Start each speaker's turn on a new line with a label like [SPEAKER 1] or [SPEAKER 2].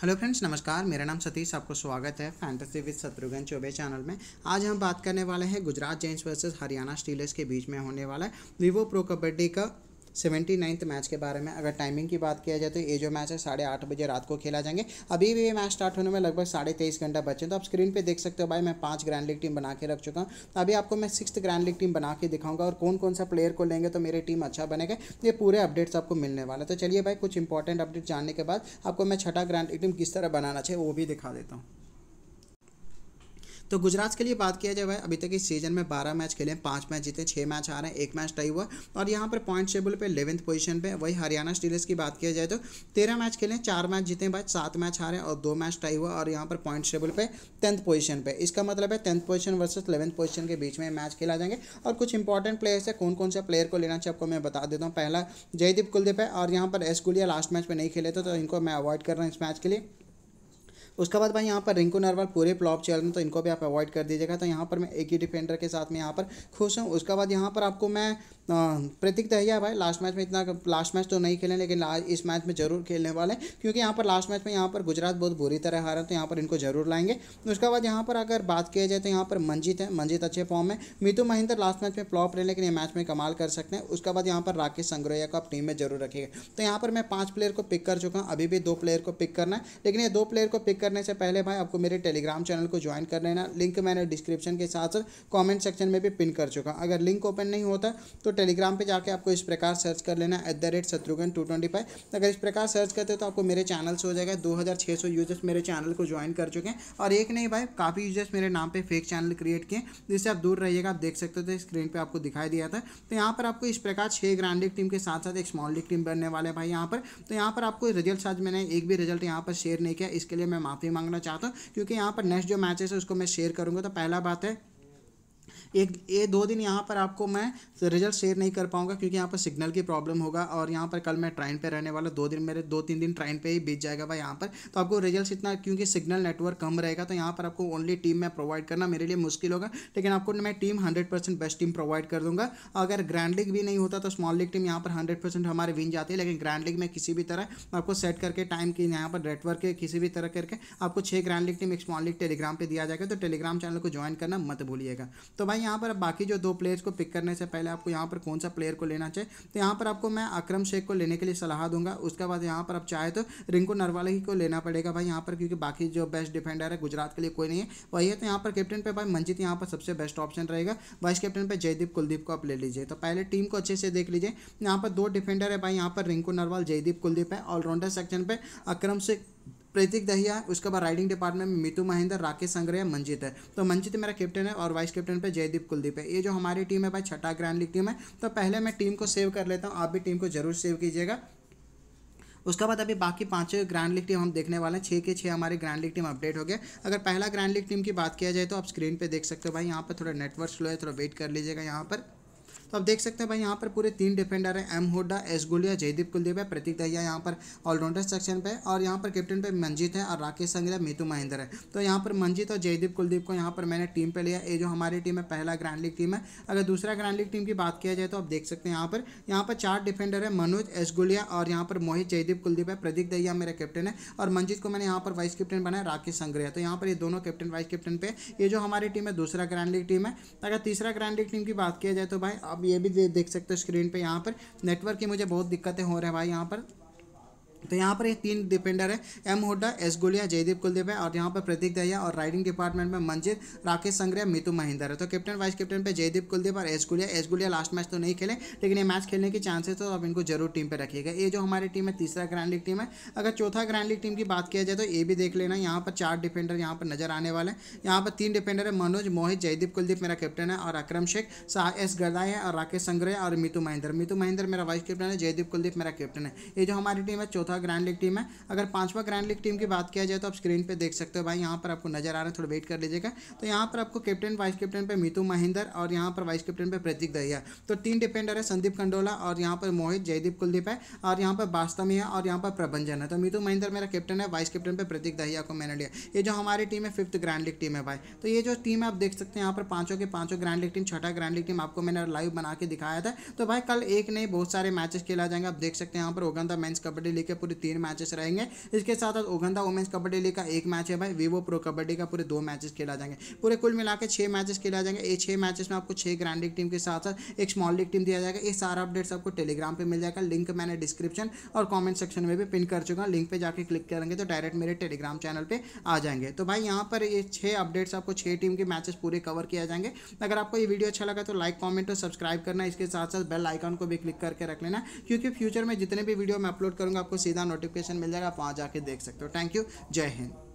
[SPEAKER 1] hello friends नमस्कार मेरा नाम सतीश आपको स्वागत है fantasy with Shatrughan Chaubey channel में आज हम बात करने वाले हैं Gujarat giants versus Haryana steelers के बीच में होने वाला है वीवो प्रो कबड्डी का सेवेंटी नाइन्थ मैच के बारे में अगर टाइमिंग की बात किया जाए तो ये जो मैच है साढ़े आठ बजे रात को खेला जाएंगे अभी भी ये मैच स्टार्ट होने में लगभग साढ़े तेईस घंटा बचे तो आप स्क्रीन पर देख सकते हो भाई मैं पाँच ग्रैंड लीग टीम बना के रख चुका हूँ तो अभी आपको मैं सिक्स ग्रैंड लीग टीम बना के दिखाऊंगा और कौन कौन सा प्लेयर को लेंगे तो मेरी टीम अच्छा बनेगा ये पूरे अपडेट्स आपको मिलने वाले तो चलिए भाई कुछ इंपॉर्टेंट अपडेट जानने के बाद आपको मैं छठा ग्रैंड लीग टीम किस तरह बनाना चाहिए वो भी दिखा देता हूँ तो गुजरात के लिए बात किया जाए भाई अभी तक इस सीजन में बारह मैच खेले पाँच मैच जीते छः मैच आ रहे हैं एक मैच टाई हुआ और यहाँ पर पॉइंट टेबल पर इलेवंथ पोजिशन पर वही हरियाणा स्टीलर्स की बात किया जाए तो तेरह मैच खेले चार मैच जीते भाई सात मैच आ रहे हैं और दो मैच टाई हुआ और यहाँ पर पॉइंट टेबल पर टेंथ पोजिशन पर इसका मतलब है tenth position versus eleventh position के बीच में मैच खेला जाएंगे और कुछ इंपॉर्टेंट प्लेयर्स है कौन कौन से प्लेयर को लेना चाहिए आपको मैं बता देता हूँ पहला जयदीप कुलदीप है और यहाँ पर एस गुलिया लास्ट मैच में नहीं खेले थे तो इनको मैं अवॉइड कर रहा हूँ इस मैच के लिए उसके बाद भाई यहाँ पर रिंकू नरवाल पूरे प्लॉप चल रहे हैं तो इनको भी आप अवॉइड कर दीजिएगा तो यहाँ पर मैं एक ही डिफेंडर के साथ में यहाँ पर खुश हूँ उसके बाद यहाँ पर आपको मैं प्रतीक दहिया भाई लास्ट मैच में इतना लास्ट मैच तो नहीं खेले लेकिन इस मैच में जरूर खेलने वाले हैं क्योंकि यहाँ पर लास्ट मैच में यहाँ पर गुजरात बहुत बुरी तरह हारा तो यहाँ पर इनको जरूर लाएंगे उसके बाद यहाँ पर अगर बात किया जाए तो यहाँ पर मंजित है मंजित अच्छे फॉर्म में मितु महिंदर लास्ट मैच में प्लॉप रहे लेकिन ये मैच में कमाल कर सकते हैं उसके बाद यहाँ पर राकेश संग्रोया को आप टीम में जरूर रखिएगा तो यहाँ पर मैं पाँच प्लेयर को पिक कर चुका हूँ अभी भी दो प्लेयर को पिक करना है लेकिन ये दो प्लेयर को पिक करने से पहले भाई आपको मेरे टेलीग्राम चैनल को ज्वाइन कर लेना लिंक मैंने डिस्क्रिप्शन के साथ साथ कॉमेंट सेक्शन में भी पिन कर चुका अगर लिंक ओपन नहीं होता तो टेलीग्राम पर जाकर आपको इस प्रकार सर्च कर लेना at the rate Shatrughan two twenty five अगर इस प्रकार सर्च करते हो तो आपको मेरे चैनल से हो जाएगा दो हज़ार छः सौ यूजर्स मेरे चैनल को ज्वाइन कर चुके हैं और एक नहीं भाई काफ़ी यूजर्स मेरे नाम पर फेक चैनल क्रिएट किए जिससे आप दूर रहिएगा आप देख सकते थे स्क्रीन पर आपको दिखाई दिया था तो यहाँ पर आपको इस प्रकार छः ग्रैंड लीग टीम के साथ साथ एक स्मॉल लीग टीम बनने वाले भाई यहाँ पर तो यहाँ पर आपको रिजल्ट आज मैंने एक भी रिजल्ट यहाँ पर शेयर नहीं किया इसके लिए मैं माफ़ माफ़ी मांगना चाहता हूँ क्योंकि यहाँ पर नेक्स्ट जो मैचेस है उसको मैं शेयर करूँगा तो पहला बात है एक ये दो दिन यहाँ पर आपको मैं रिजल्ट शेयर नहीं कर पाऊँगा क्योंकि यहाँ पर सिग्नल की प्रॉब्लम होगा और यहाँ पर कल मैं ट्रेन पर रहने वाला दो दिन मेरे दो तीन दिन ट्रेन पर ही बीत जाएगा भाई यहाँ पर तो आपको रिजल्ट इतना क्योंकि सिग्नल नेटवर्क कम रहेगा तो यहाँ पर आपको ओनली टीम में प्रोवाइड करना मेरे लिए मुश्किल होगा लेकिन आपको मैं team hundred percent best team provide कर दूंगा अगर ग्रैंड लीग भी नहीं होता तो स्मॉल लीग टीम यहाँ पर हंड्रेड परसेंट हमारे विन जाती है लेकिन ग्रैंड लीग में किसी भी तरह आपको सेट करके टाइम की यहाँ पर नेटवर्क के किसी भी तरह करके आपको छह ग्रैंड लीग टीम एक स्मॉल लीग टेलीग्राम पर दिया जाएगा तो टेलीग्राम चैनल को ज्वाइन करना मत भूलिएगा तो भाई भाई यहाँ पर बाकी जो दो प्लेयर्स को पिक करने से पहले आपको यहाँ पर कौन सा प्लेयर को लेना चाहिए तो यहाँ पर आपको मैं अक्रम शेख को लेने के लिए सलाह दूंगा उसके बाद यहाँ पर आप चाहे तो रिंकू नरवाला ही को लेना पड़ेगा भाई यहाँ पर क्योंकि बाकी जो बेस्ट डिफेंडर है गुजरात के लिए कोई नहीं है वही है तो यहाँ पर कैप्टन पर भाई मंजित यहाँ पर सबसे बेस्ट ऑप्शन रहेगा वाइस कैप्टन पर जयदीप कुलदीप को आप ले लीजिए तो पहले टीम को अच्छे से देख लीजिए यहाँ पर दो डिफेंडर है भाई यहाँ पर रिंकू नरवाल जयदीप कुलदीप है ऑलराउंडर सेक्शन पर अक्रम शेख प्रतीक दहिया उसके बाद राइडिंग डिपार्टमेंट में मितू महेंद्र राकेश संग्रह मंजित है तो मंजित मेरा कैप्टन है और वाइस कैप्टन पे जयदीप कुलदीप है ये जो हमारी टीम है भाई छठा ग्रैंड लीग टीम है तो पहले मैं टीम को सेव कर लेता हूँ आप भी टीम को जरूर सेव कीजिएगा उसके बाद अभी बाकी पाँच ग्रैंड लीग टीम हम देखने वाले हैं छः के छः हमारी ग्रैंड लीग टीम अपडेट हो गए अगर पहला ग्रैंड लीग टीम की बात किया जाए तो आप स्क्रीन पे देख सकते हो भाई यहाँ पर थोड़ा नेटवर्क स्लो है थोड़ा वेट कर लीजिएगा यहाँ पर तो आप देख सकते हैं भाई यहाँ पर पूरे तीन डिफेंडर हैं एम हुडा एस गुलिया जयदीप कुलदीप है प्रतीक दहिया यहाँ पर ऑलराउंडर सेक्शन पे और यहाँ पर कैप्टन पे मंजीत है और राकेश संगला मीतू महेंद्र है तो यहाँ पर मंजीत और जयदीप कुलदीप को यहाँ पर मैंने टीम पर लिया ये जो हमारी टीम है पहला ग्रैंड लीग टीम है अगर दूसरा ग्रैंड लीग टीम की बात किया जाए तो आप देख सकते हैं यहाँ पर यहाँ पर चार डिफेंडर है मनोज एस गुलिया और यहाँ पर मोहित जयदीप कुलदीप है प्रदीप दहिया मेरा कैप्टन है और मंजीत को मैंने यहाँ पर वाइस कैप्टन बनाया राकेश संग्रह तो यहाँ पर ये दोनों कैप्टन वाइस कैप्टन पे ये जो हमारी टीम है दूसरा ग्रैंड लीग टीम है अगर तीसरा ग्रैंड लीग टीम की बात किया जाए तो भाई आप ये भी देख सकते हो स्क्रीन पर यहाँ पर नेटवर्क की मुझे बहुत दिक्कतें हो रही है भाई यहाँ पर तो यहाँ पर ये तीन डिफेंडर है एम होड्डा एस गुलिया जयदीप कुलदीप है और यहाँ पर प्रतीक दहिया और राइडिंग डिपार्टमेंट में मंजित राकेश संग्रह मितु महिंदर है तो कैप्टन वाइस कैप्टन पे जयदीप कुलदीप और S Gulia S Gulia last match तो नहीं खेले लेकिन ये मैच खेलने के चांसेस तो आप इनको जरूर टीम पर रखिएगा ये जो हमारी टीम है तीसरा ग्रैंड लीग टीम है अगर चौथा ग्रैंड लीग टीम की बात किया जाए तो ये भी देख लेना यहाँ पर चार डिफेंडर यहाँ पर नजर आने वाले हैं यहाँ पर तीन डिफेंडर है मनोज मोहित जयदीप कुलदीप मेरा कैप्टन है और अक्रम शेख शाह एस गदाई है और राकेश संग्रह और मितु महिंदर मितु महिंदर मेरा वाइस कैप्टन है जयदीप कुलदीप मेरा कैप्टन है ये जो हमारी टीम है चौथा पांचवा ग्रैंड लीग टीम है अगर पांचवा ग्रैंड लीग टीम की बात किया जाए तो आप स्क्रीन पे देख सकते हो भाई यहाँ पर आपको नजर आ रहा है थोड़ा वेट कर लीजिएगा तो यहाँ पर आपको कैप्टन वाइस कैप्टन पे मितु महेंद्र और यहाँ पर वाइस कैप्टन पे प्रतीक दहिया तो तीन डिफेंडर है संदीप कंडोला और यहाँ पर मोहित जयदीप कुलदीप है और यहाँ पर बास्तमी है और यहाँ पर प्रबंजन है तो मितु महेंद्र मेरा कैप्टन है वाइस कैप्टन पर प्रतीक दहिया को मैंने लिया ये जो हमारी टीम है फिफ्थ ग्रैंड लीग टीम है भाई तो ये जो टीम है आप देख सकते हैं यहाँ पर पांचों के पांचों ग्रैंड लीग टीम छठा ग्रैंड लीग टीम आपको मैंने लाइव बना के दिखाया था तो भाई कल एक नहीं बहुत सारे मैचेस खेला जाएंगे आप देख सकते हैं यहाँ पर ओगंदा मेन्स कबड्डी लीग के पूरे तीन मैचेस रहेंगे इसके साथ साथ उगंदा वुमेंस कबड्डी लीग का एक मैच है भाई वीवो प्रो कबड्डी का पूरे दो मैचेस खेला जाएंगे पूरे कुल मिला के मैचेस खेला जाएंगे ये छह मैचेस में आपको छह ग्रैंड लीग टीम के साथ साथ एक स्मॉल लीग टीम दिया जाएगा ये सारा अपडेट्स आपको टेलीग्राम पर मिल जाएगा लिंक मैंने डिस्क्रिप्शन और कॉमेंट सेक्शन में भी पिन कर चुका लिंक पर जाकर क्लिक करेंगे तो डायरेक्ट मेरे टेलीग्राम चैनल पर आ जाएंगे तो भाई यहाँ पर ये छह अपडेट्स आपको छह टीम के मैचेस पूरे कवर किया जाएंगे अगर आपको ये वीडियो अच्छा लगा तो लाइक कॉमेंट और सब्सक्राइब करना इसके साथ साथ बेल आइकन को भी क्लिक करके रख लेना क्योंकि फ्यूचर में जितने भी वीडियो मैं अपलोड करूंगा आपको सीधा नोटिफिकेशन मिल जाएगा आप वहाँ जाके देख सकते हो थैंक यू जय हिंद